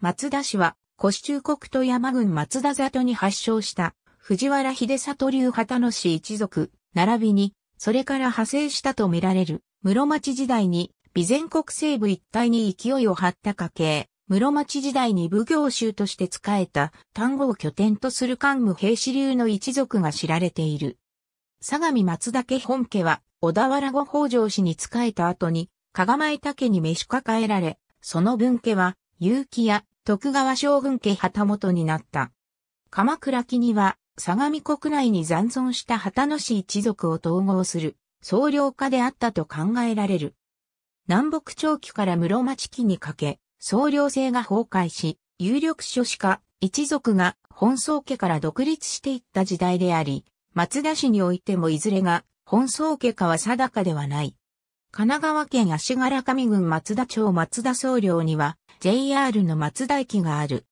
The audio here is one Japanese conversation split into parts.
松田氏は、市中国と山郡松田里に発祥した、藤原秀里流旗の氏一族、並びに、それから派生したとみられる、室町時代に、備前国西部一帯に勢いを張った家系、室町時代に武行衆として仕えた、単語を拠点とする官武平氏流の一族が知られている。相模松田家本家は、小田原後北条氏に仕えた後に、加賀前田家に召し抱えられ、その分家は、結城や徳川将軍家旗本になった。鎌倉期には、相模国内に残存した旗の氏一族を統合する、総領家であったと考えられる。南北朝期から室町期にかけ、総領制が崩壊し、有力書士家、一族が本宗家から独立していった時代であり、松田市においてもいずれが本宗家かは定かではない。神奈川県足柄上郡松田町松田総領には、JR の松田駅がある。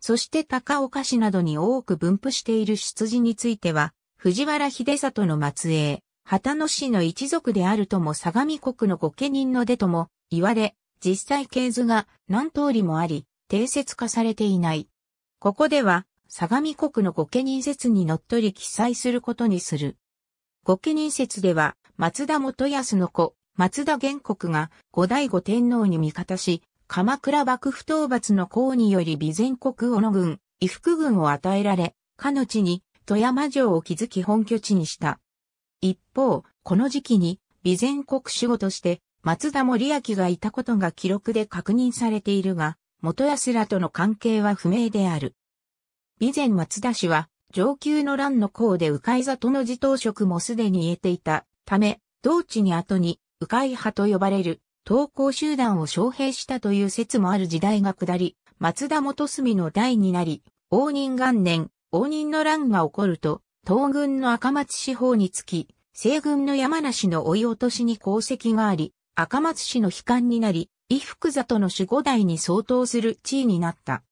そして高岡市などに多く分布している出自については、藤原秀里の末裔、旗野市の一族であるとも相模国の御家人の出とも言われ、実際系図が何通りもあり、定説化されていない。ここでは、相模国の御家人説にのっとり記載することにする。御家人説では、松田元康の子、松田玄国が後醍醐天皇に味方し、鎌倉幕府討伐の功により備前国小野軍、伊福軍を与えられ、かの地に富山城を築き本拠地にした。一方、この時期に備前国守護として松田森明がいたことが記録で確認されているが、元安らとの関係は不明である。備前松田氏は上級の乱の功で鵜飼里の自頭職もすでに得ていたため、同地に後に鵜飼派と呼ばれる投稿集団を招聘したという説もある時代が下り、松田元住の代になり、応仁元年、応仁の乱が起こると、東軍の赤松司法につき、西軍の山梨の追い落としに功績があり、赤松氏の悲観になり、伊福里の守護代に相当する地位になった。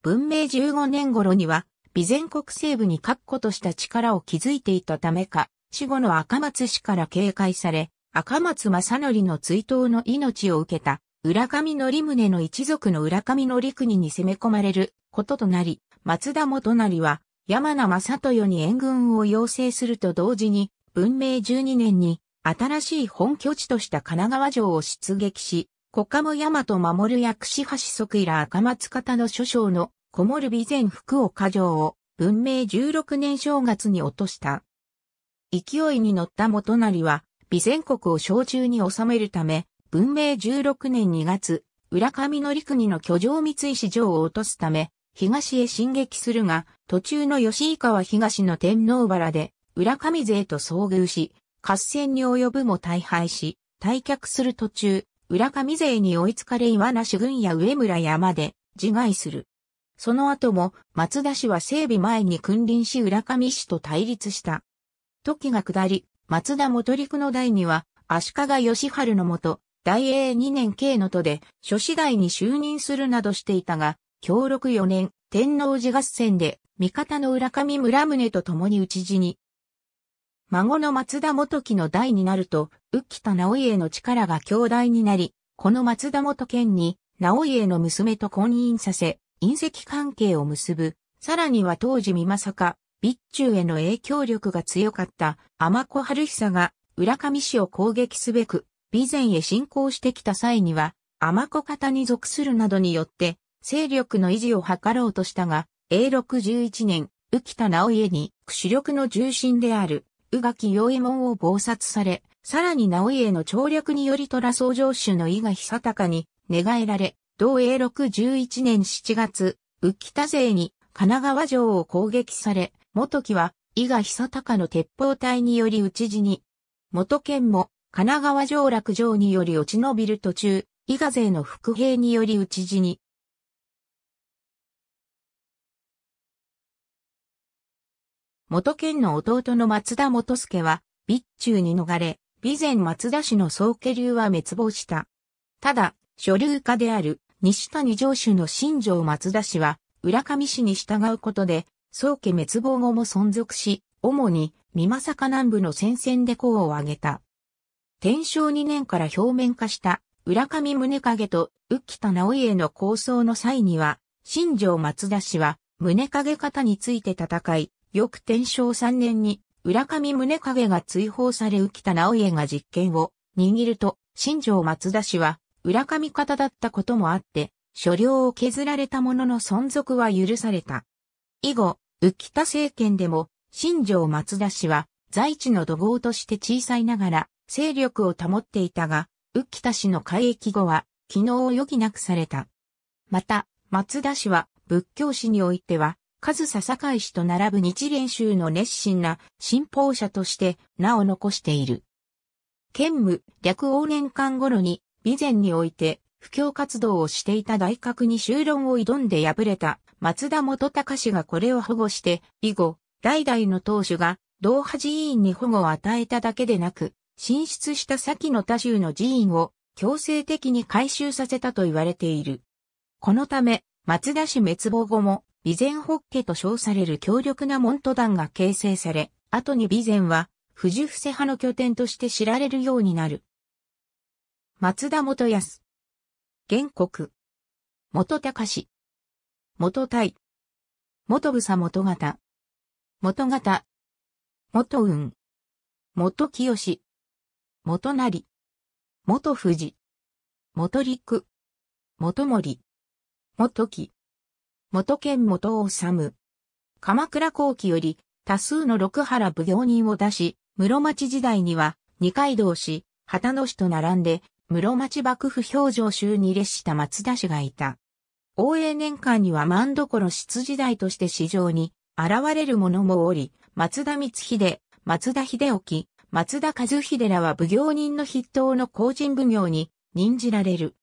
文明15年頃には、備前国西部に確固とした力を築いていたためか、死後の赤松氏から警戒され、赤松正則の追悼の命を受けた、浦上則宗の一族の浦上則国に攻め込まれることとなり、松田元成は、山名正豊に援軍を要請すると同時に、文明12年に、新しい本拠地とした神奈川城を出撃し、国家も山と守る薬師橋即ら赤松方の諸将の小森備前福岡城を文明16年正月に落とした。勢いに乗った元成は備前国を小中に収めるため、文明16年2月、浦上の国の居城三石城を落とすため、東へ進撃するが、途中の吉川東の天皇原で、浦上勢と遭遇し、合戦に及ぶも大敗し、退却する途中、浦上勢に追いつかれ岩名し軍や上村山で自害する。その後も松田氏は整備前に君臨し浦上氏と対立した。時が下り、松田元陸の代には、足利義春のもと、大英2年慶の都で、諸子代に就任するなどしていたが、協力4年、天皇寺合戦で、味方の浦上村宗と共に討ち死に。孫の松田元樹の代になると、浮田直家の力が強大になり、この松田元剣に、直家の娘と婚姻させ、隕石関係を結ぶ。さらには当時美正か、備中への影響力が強かった天子春久が浦上氏を攻撃すべく、備前へ侵攻してきた際には、天子方に属するなどによって、勢力の維持を図ろうとしたが、永禄11年、浮田直家に、主力の重心である、宇垣陽右衛門を謀殺され、さらに直家の調略により虎僧城主の伊賀久隆に、願返られ、同永禄11年7月、浮田勢に神奈川城を攻撃され、元木は、伊賀久隆の鉄砲隊により討ち死に。元剣も、神奈川上洛城により落ち延びる途中、伊賀勢の伏兵により討ち死に。元剣の弟の松田元助は、備中に逃れ、備前松田氏の宗家流は滅亡した。ただ、所流家である西谷城主の新城松田氏は、浦上氏に従うことで、宗家滅亡後も存続し、主に、三美か南部の戦線で功を挙げた。天正2年から表面化した、浦上宗影と浮田直家の構想の際には、新城松田氏は、宗影方について戦い、翌天正3年に、浦上宗影が追放され浮田直家が実権を握ると、新城松田氏は、浦上方だったこともあって、所領を削られたものの存続は許された。以後、浮田政権でも、新城松田氏は、在地の土豪として小さいながら、勢力を保っていたが、浮田氏の改役後は、機能を余儀なくされた。また、松田氏は、仏教史においては、数総堺氏と並ぶ日蓮宗の熱心な信奉者として名を残している。兼務、略往年間頃に、備前において、布教活動をしていた大学に修論を挑んで敗れた松田元隆氏がこれを保護して、以後、代々の当主が、同派寺院に保護を与えただけでなく、進出した先の他州の寺院を強制的に改修させたと言われている。このため、松田氏滅亡後も、備前ホッケと称される強力な門徒団が形成され、後に備前は、富布伏派の拠点として知られるようになる。松田元康。原告。元隆。元体。元房元型。元型。元運。元清。元成。元富士。元陸。元森。元木。元県元治。鎌倉後期より多数の六原奉行人を出し、室町時代には二階堂氏、旗野氏と並んで、室町幕府表情集に列した松田氏がいた。大英年間には万所出時代として市場に現れる者もおり、松田光秀、松田秀沖、松田和秀らは奉行人の筆頭の公人奉行に任じられる。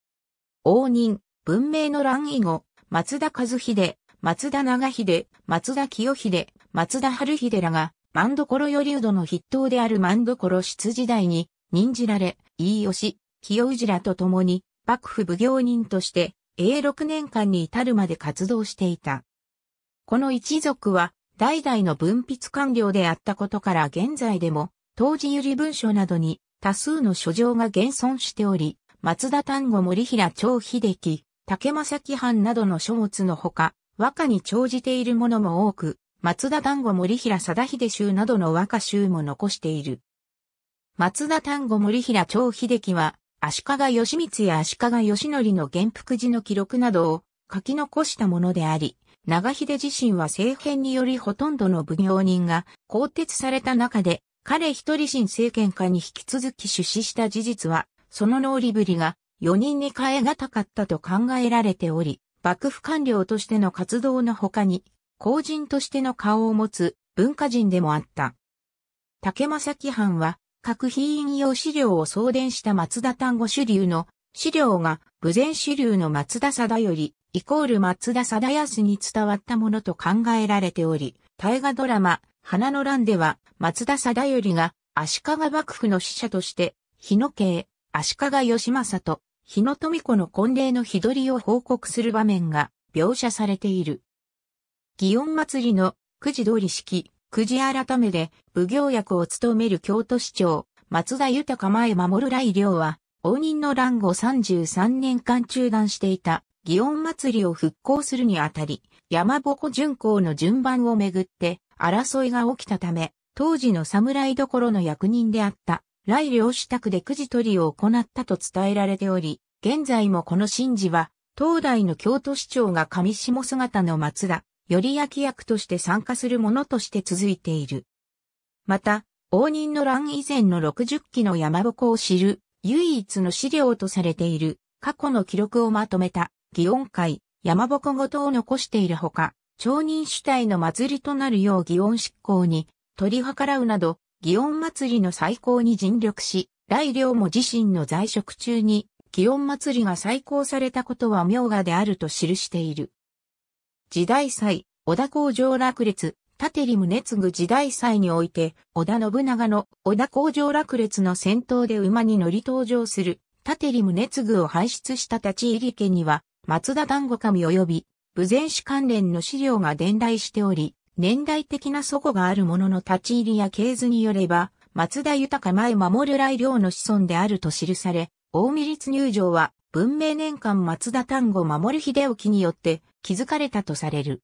応仁、文明の乱以後、松田和秀、松田長秀、松田清秀、松田春秀らが、万所頼度の筆頭である万所出時代に任じられ、飯吉、清氏らと共に、幕府奉行人として、永6年間に至るまで活動していた。この一族は、代々の文筆官僚であったことから現在でも、当時由利文書などに多数の書状が現存しており、松田丹後森平長秀樹、竹正木藩などの書物のほか、和歌に長じているものも多く、松田丹後森平貞秀集などの和歌集も残している。松田丹後森平長秀樹は、足利義満や足利義則の元服寺の記録などを書き残したものであり、長秀自身は政変によりほとんどの奉行人が更迭された中で、彼一人新政権下に引き続き出資した事実は、その脳裏ぶりが4人に変えがたかったと考えられており、幕府官僚としての活動の他に、公人としての顔を持つ文化人でもあった。竹正規藩は各品引用資料を送電した松田単語主流の資料が、武前主流の松田貞より、イコール松田貞康に伝わったものと考えられており、大河ドラマ、花の乱では、松田貞頼が、足利幕府の使者として、日野家足利義政と、日野富子の婚礼の日取りを報告する場面が、描写されている。祇園祭の、くじ通り式、九時改めで、奉行役を務める京都市長、松田豊前守来良は、応仁の乱後33年間中断していた、祇園祭りを復興するにあたり、山鉾巡行の順番をめぐって、争いが起きたため、当時の侍どころの役人であった、来良支度で九時取りを行ったと伝えられており、現在もこの神事は、当代の京都市長が上下姿の松田、より役役として参加するものとして続いている。また、応仁の乱以前の60期の山鉾を知る唯一の資料とされている過去の記録をまとめた祇園会山鉾ごとを残しているほか、町人主体の祭りとなるよう祇園執行に取り計らうなど、祇園祭りの再興に尽力し、来領も自身の在職中に祇園祭りが再興されたことは妙画であると記している。時代祭、織田工場落列、立利宗次時代祭において、織田信長の織田工場落列の先頭で馬に乗り登場する、立利宗次を輩出した立ち入り家には、松田単語神及び、武前史関連の資料が伝来しており、年代的な祖語があるものの立ち入りや系図によれば、松田豊前守来領の子孫であると記され、大見立入城は、文明年間松田丹後守秀興によって、築かれたとされる。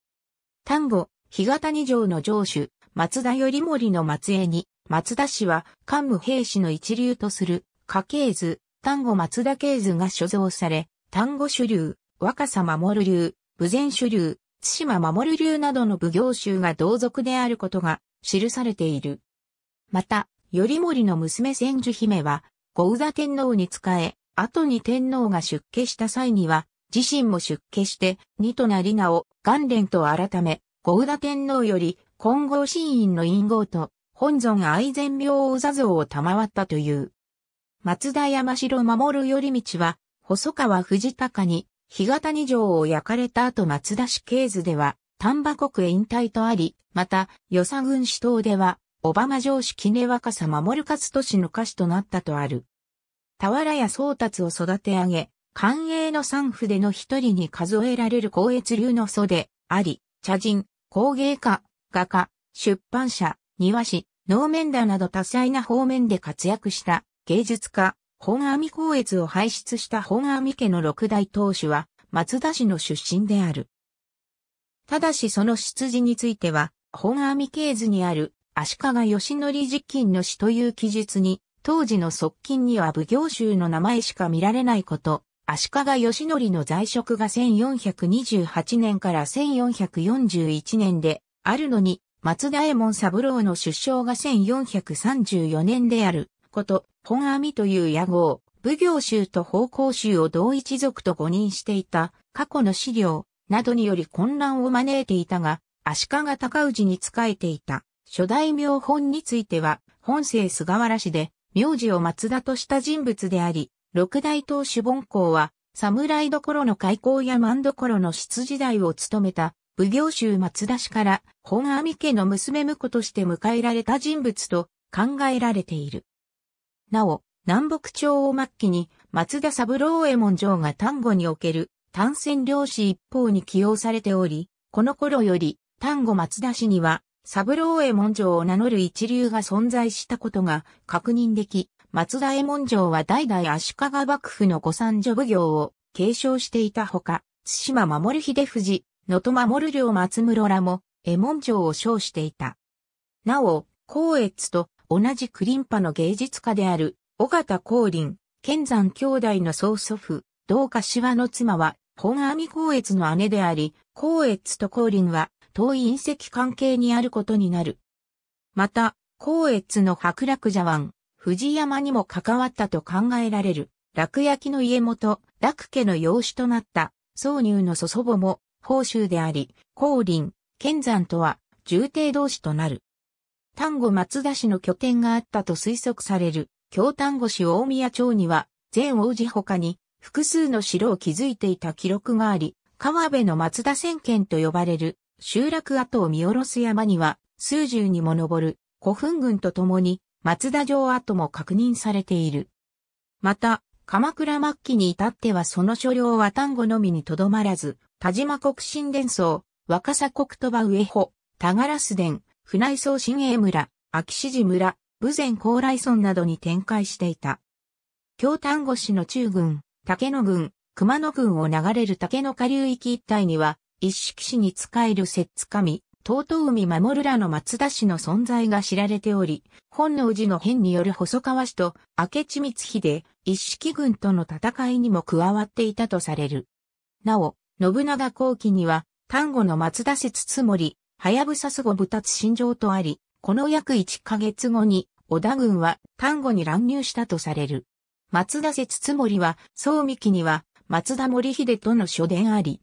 丹後、日潟二条の城主、松田頼盛の末裔に、松田氏は桓武平氏の一流とする家系図、丹後松田系図が所蔵され、丹後主流、若狭守流、武前主流、津島守流などの武行衆が同族であることが記されている。また、頼盛の娘千住姫は、後宇田天皇に仕え、後に天皇が出家した際には、自身も出家して、二となりなを、元連と改め、合田天皇より、金剛神院の院号と、本尊愛禅明王座像を賜ったという。松田山城守頼道は、細川藤高に、日潟二条を焼かれた後松田市系図では、丹波国へ引退とあり、また、与佐郡市等では、小浜城市杵若狭守勝都市の歌詞となったとある。俵屋宗達を育て上げ、官営の三筆の一人に数えられる高越流の祖であり、茶人、工芸家、画家、出版社、庭師、能面だなど多彩な方面で活躍した芸術家、本阿弥光悦を輩出した本阿弥家の六大当主は松田氏の出身である。ただしその出自については、本阿弥系図にある足利義則実金の詩という記述に、当時の側近には奉行衆の名前しか見られないこと、足利義則の在職が1428年から1441年であるのに、松田衛門三郎の出生が1434年であること、本阿弥という野号、武行衆と奉公衆を同一族と誤認していた過去の資料などにより混乱を招いていたが、足利高氏に仕えていた初代名本については、本姓菅原氏で、名字を松田とした人物であり、六大投手本校は、侍どころの開校や万どころの出時代を務めた、奉行衆松田氏から、本阿弥家の娘婿として迎えられた人物と考えられている。なお、南北朝を末期に、松田三郎右衛門城が丹後における、単線漁師一方に起用されており、この頃より、丹後松田氏には、三郎右衛門城を名乗る一流が存在したことが確認でき、松田衛門城は代々足利幕府の御三女奉行を継承していたほか、津島守秀藤、野戸守領松室らも、衛門城を称していた。なお、光悦と同じクリンパの芸術家である、尾形光林、剣山兄弟の曽祖父、道家芝の妻は、本阿弥光悦の姉であり、光悦と光林は、遠い隕石関係にあることになる。また、光悦の白楽茶碗、藤山にも関わったと考えられる、楽焼の家元、楽家の養子となった、宗入の祖祖母も、宝州であり、光林、剣山とは、重帝同士となる。丹後松田市の拠点があったと推測される、京丹後市大宮町には、全王子他に、複数の城を築いていた記録があり、川辺の松田千軒と呼ばれる、集落跡を見下ろす山には、数十にも上る古墳群と共に松田城跡も確認されている。また、鎌倉末期に至ってはその所領は丹後のみにとどまらず、田島国神伝僧若狭国鳥羽上穂、田ガラス船井荘新栄村、秋志寺村、武前高麗村などに展開していた。京丹後市の中軍、竹野軍、熊野軍を流れる竹野下流域一帯には、一色市に使える摂津神、尊海守らの松田氏の存在が知られており、本能寺の変による細川氏と明智光秀、一式軍との戦いにも加わっていたとされる。なお、信長後期には、丹後の松田氏つ森、はやぶさすご部つ心情とあり、この約1ヶ月後に、織田軍は丹後に乱入したとされる。松田節つ森は、総三期には、松田森秀との書伝あり。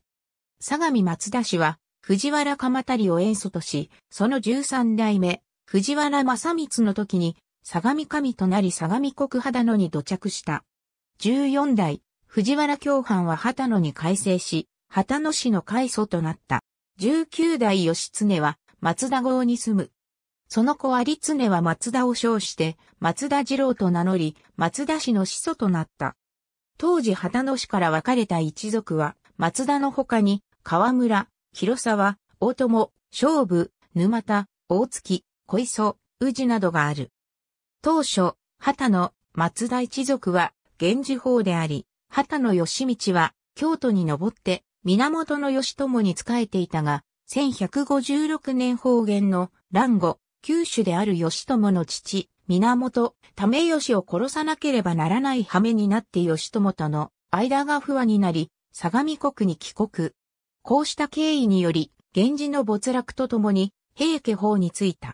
相模松田氏は、藤原鎌足を演祖とし、その十三代目、藤原正光の時に、相模神となり相模国肌野に土着した。十四代、藤原共藩は旗野に改正し、旗野市の開祖となった。十九代義経は松田郷に住む。その子有常は松田を称して松田二郎と名乗り、松田氏の始祖となった。当時旗野氏から分かれた一族は、松田の他に河村、広沢、大友、勝負、沼田、大月、小磯、宇治などがある。当初、畑の松田一族は源氏法であり、畑の義道は京都に登って源義朝に仕えていたが、1156年方言の乱後、九州である義朝の父、源、為義を殺さなければならない羽目になって義朝との間が不和になり、相模国に帰国。こうした経緯により、源氏の没落とともに、平家法についた。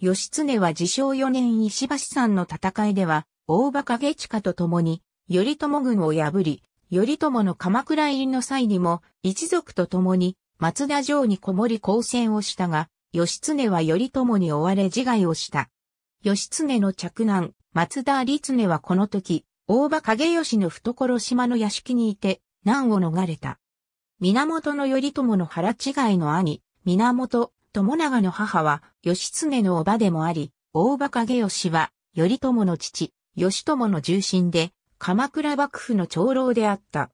義経は自称4年石橋さんの戦いでは、大馬影近と共に、頼朝軍を破り、頼朝の鎌倉入りの際にも、一族と共に、松田城にこもり交戦をしたが、義経は頼朝に追われ自害をした。義経の嫡男、松田利常はこの時、大場影義の懐島の屋敷にいて、難を逃れた。源頼朝の腹違いの兄、源友長の母は、義経の叔母でもあり、大馬影義は、頼朝の父、義朝の重臣で、鎌倉幕府の長老であった。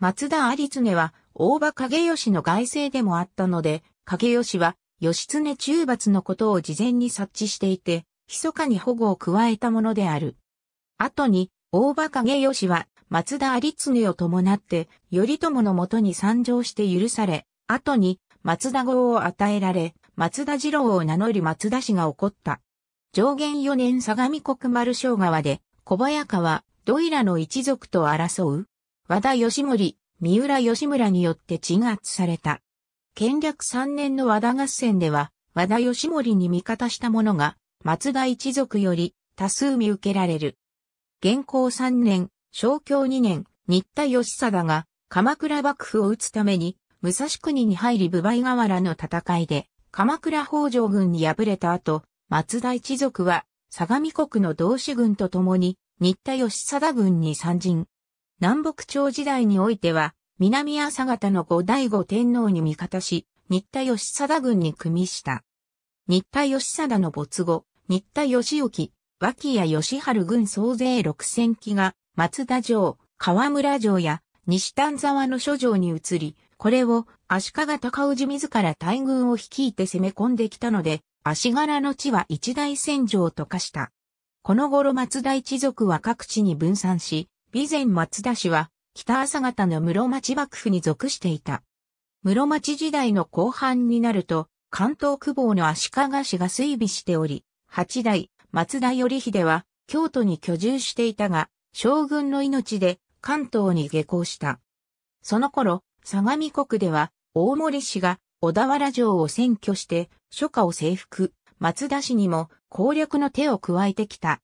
松田有常は、大場影義の外姓でもあったので、影義は、義経中罰のことを事前に察知していて、密かに保護を加えたものである。後に、大場影義は、松田有常を伴って頼朝のもとに参上して許され、後に松田号を与えられ、松田次郎を名乗る松田氏が起こった。上元4年相模国丸小川で、小早川、土井らの一族と争う、和田義盛、三浦義村によって鎮圧された。建略3年の和田合戦では、和田義盛に味方した者が、松田一族より多数見受けられる。元寇3年、昭教2年、新田義貞が鎌倉幕府を討つために、武蔵国に入り部倍河原の戦いで、鎌倉北条軍に敗れた後、松田一族は、相模国の同志軍と共に、新田義貞軍に参陣。南北朝時代においては、南朝方の後醍醐天皇に味方し、新田義貞軍に組みした。新田義貞の没後、新田義興、脇谷義春軍総勢6000機が松田城、河村城や西丹沢の諸城に移り、これを足利尊氏自ら大軍を率いて攻め込んできたので、足柄の地は一大戦場と化した。この頃松田一族は各地に分散し、備前松田氏は北朝方の室町幕府に属していた。室町時代の後半になると、関東久保の足利氏が衰微しており、八代、松田頼秀は京都に居住していたが、将軍の命で関東に下校した。その頃、相模国では大森氏が小田原城を占拠して初夏を征服、松田氏にも攻略の手を加えてきた。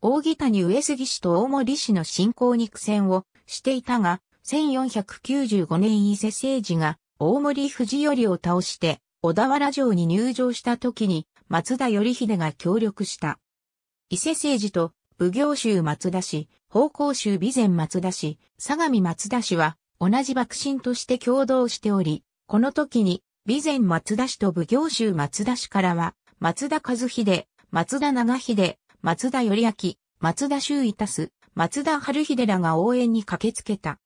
大木谷上杉氏と大森氏の侵攻に苦戦をしていたが、1495年伊勢政治が大森藤頼を倒して小田原城に入城した時に松田頼秀が協力した。伊勢政治と奉行州松田市、宝光州備前松田市、相模松田市は、同じ幕臣として共同しており、この時に、備前松田市と奉行州松田市からは、松田和秀、松田長秀、松田頼明、松田周伊達、松田春秀らが応援に駆けつけた。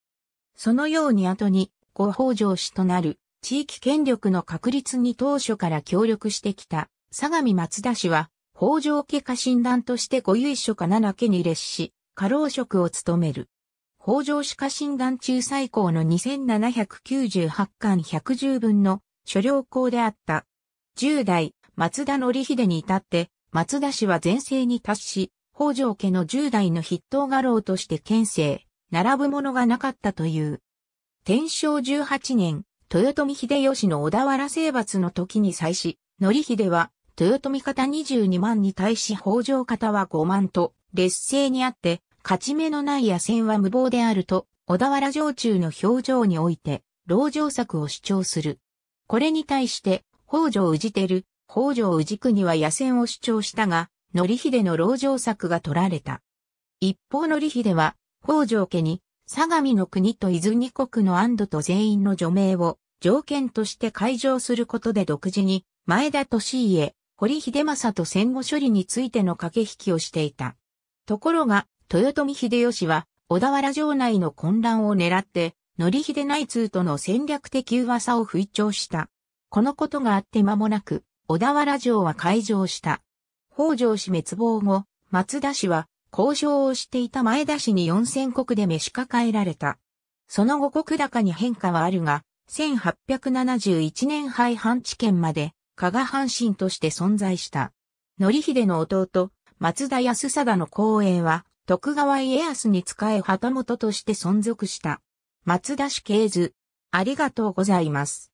そのように後に、後北条氏となる、地域権力の確立に当初から協力してきた、相模松田氏は、北条家家臣団として御由緒か七家に列し、家老職を務める。北条氏家臣団中最高の2798巻110分の所領校であった。10代、松田則秀に至って、松田氏は前世に達し、北条家の10代の筆頭家老として県政、並ぶものがなかったという。天正18年、豊臣秀吉の小田原征伐の時に際し、則秀は豊臣方22万に対し北条方は5万と劣勢にあって、勝ち目のない野戦は無謀であると、小田原城中の表情において、老城策を主張する。これに対して、北条氏照、北条氏国は野戦を主張したが、則秀の老城策が取られた。一方則秀は、北条家に、相模の国と伊豆二国の安堵と全員の除名を条件として解除することで独自に前田利家、堀秀政と戦後処理についての駆け引きをしていた。ところが、豊臣秀吉は、小田原城内の混乱を狙って、則秀内通との戦略的噂を吹聴した。このことがあって間もなく、小田原城は開城した。北条氏滅亡後、松田氏は、交渉をしていた前田氏に4000国で召し抱えられた。その後国高に変化はあるが、1871年廃藩置県まで加賀藩神として存在した。則秀の弟、松田康貞の公演は、徳川家康に仕え旗本として存続した。松田氏系図、ありがとうございます。